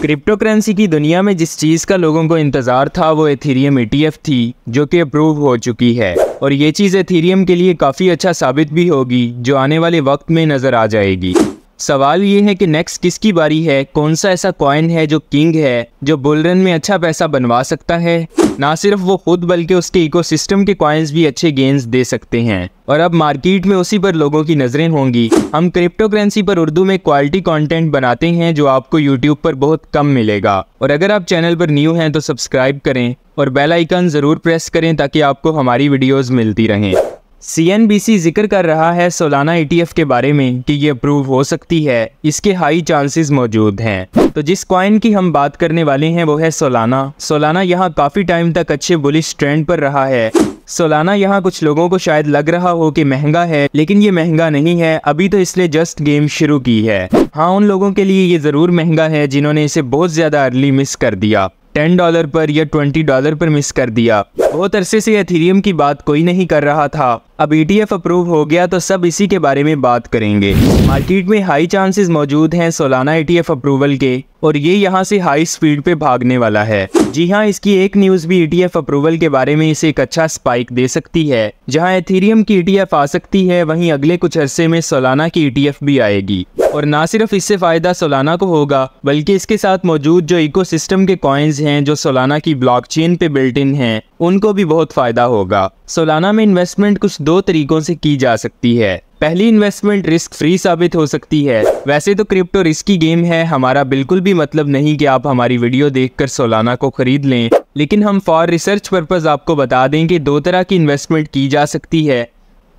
crypto currency की दुनिया में जिस चीज़ का लोगों को इंतज़ार था वो एथीरियम ईटीएफ e थी जो कि अप्रूव हो चुकी है और ये चीज़ एथीरियम के लिए काफ़ी अच्छा साबित भी होगी जो आने वाले वक्त में नज़र आ जाएगी सवाल ये है कि नेक्स्ट किसकी बारी है कौन सा ऐसा कॉइन है जो किंग है जो बुलरन में अच्छा पैसा बनवा सकता है ना सिर्फ वो खुद बल्कि उसके इकोसिस्टम के कॉइन्स भी अच्छे गेंस दे सकते हैं और अब मार्केट में उसी पर लोगों की नज़रें होंगी हम क्रिप्टो करेंसी पर उर्दू में क्वालिटी कंटेंट बनाते हैं जो आपको यूट्यूब पर बहुत कम मिलेगा और अगर आप चैनल पर न्यू हैं तो सब्सक्राइब करें और बेलाइकन ज़रूर प्रेस करें ताकि आपको हमारी वीडियोज़ मिलती रहें सी जिक्र कर रहा है सोलाना ईटीएफ e के बारे में कि ये अप्रूव हो सकती है इसके हाई चांसेस मौजूद हैं तो जिस क्वाइन की हम बात करने वाले हैं वो है सोलाना सोलाना यहाँ काफ़ी टाइम तक अच्छे बुलिश ट्रेंड पर रहा है सोलाना यहाँ कुछ लोगों को शायद लग रहा हो कि महंगा है लेकिन ये महंगा नहीं है अभी तो इसलिए जस्ट गेम शुरू की है हाँ उन लोगों के लिए ये ज़रूर महंगा है जिन्होंने इसे बहुत ज़्यादा अर्ली मिस कर दिया टेन डॉलर पर या ट्वेंटी डॉलर पर मिस कर दिया बहुत अरसे से एथीरियम की बात कोई नहीं कर रहा था अब ईटीएफ e अप्रूव हो गया तो सब इसी के बारे में बात करेंगे मार्केट में हाई चांसेस मौजूद हैं सोलाना ईटीएफ अप्रूवल के और ये यहाँ से हाई स्पीड पे भागने वाला है जी हाँ इसकी एक न्यूज भी ईटीएफ e अप्रूवल के बारे में इसे एक अच्छा स्पाइक दे सकती है जहाँ एथीरियम की ईटीएफ e आ सकती है वहीं अगले कुछ अरसे में सोलाना की ईटीएफ भी आएगी और ना सिर्फ इससे फायदा सोलाना को होगा बल्कि इसके साथ मौजूद जो इकोसिस्टम के कॉइन्स हैं जो सोलाना की ब्लॉकचेन पे बिल्ट इन हैं उनको भी बहुत फ़ायदा होगा सोलाना में इन्वेस्टमेंट कुछ दो तरीकों से की जा सकती है पहली इन्वेस्टमेंट रिस्क फ्री साबित हो सकती है वैसे तो क्रिप्टो रिस्की गेम है हमारा बिल्कुल भी मतलब नहीं कि आप हमारी वीडियो देखकर सोलाना को खरीद लें लेकिन हम फॉर रिसर्च पर्पज़ आपको बता दें कि दो तरह की इन्वेस्टमेंट की जा सकती है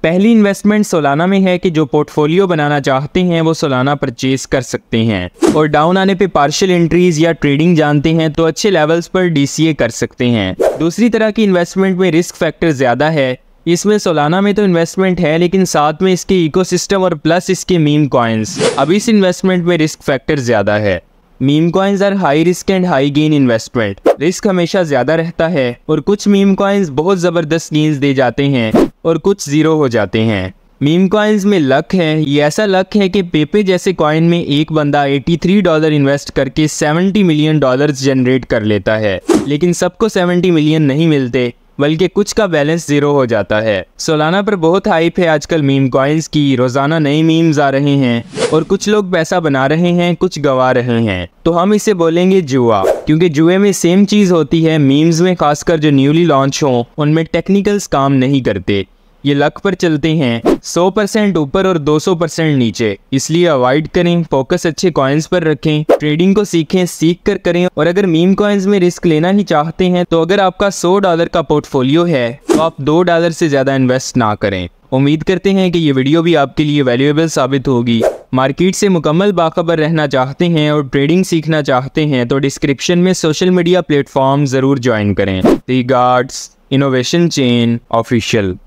पहली इन्वेस्टमेंट सोलाना में है कि जो पोर्टफोलियो बनाना चाहते हैं वो सोलाना परचेज कर सकते हैं और डाउन आने पे पार्शियल एंट्रीज या ट्रेडिंग जानते हैं तो अच्छे लेवल्स पर डीसीए कर सकते हैं दूसरी तरह की इन्वेस्टमेंट में रिस्क फैक्टर ज़्यादा है इसमें सोलाना में तो इन्वेस्टमेंट है लेकिन साथ में इसके इकोसिस्टम और प्लस इसके मीम कॉइन्स अब इस इन्वेस्टमेंट में रिस्क फैक्टर ज़्यादा है meme coins are high risk and high gain investment risk हमेशा ज्यादा रहता है और कुछ मीम कॉइन्स बहुत जबरदस्त गेंस दे जाते हैं और कुछ जीरो हो जाते हैं मीम कॉइन्स में लक है ये ऐसा लक है कि पेपे जैसे कॉइन में एक बंदा 83 डॉलर इन्वेस्ट करके 70 मिलियन डॉलर्स जनरेट कर लेता है लेकिन सबको 70 मिलियन नहीं मिलते बल्कि कुछ का बैलेंस जीरो हो जाता है सोलाना पर बहुत हाइप है आजकल मीम कॉइन्स की रोजाना नई मीम्स आ रहे हैं और कुछ लोग पैसा बना रहे हैं कुछ गवा रहे हैं तो हम इसे बोलेंगे जुआ क्योंकि जुए में सेम चीज होती है मीम्स में खासकर जो न्यूली लॉन्च हों उनमें टेक्निकल्स काम नहीं करते ये लक पर चलते हैं 100 परसेंट ऊपर और 200 परसेंट नीचे इसलिए अवॉइड करें फोकस अच्छे कॉइन्स पर रखें ट्रेडिंग को सीखें सीख कर करें और अगर मीम कॉइन्स में रिस्क लेना ही चाहते हैं तो अगर आपका 100 डॉलर का पोर्टफोलियो है तो आप 2 डॉलर से ज़्यादा इन्वेस्ट ना करें उम्मीद करते हैं कि ये वीडियो भी आपके लिए वैल्यूएबल साबित होगी मार्केट से मुकम्मल बाखबर रहना चाहते हैं और ट्रेडिंग सीखना चाहते हैं तो डिस्क्रिप्शन में सोशल मीडिया प्लेटफॉर्म ज़रूर ज्वाइन करें the Guards Innovation Chain official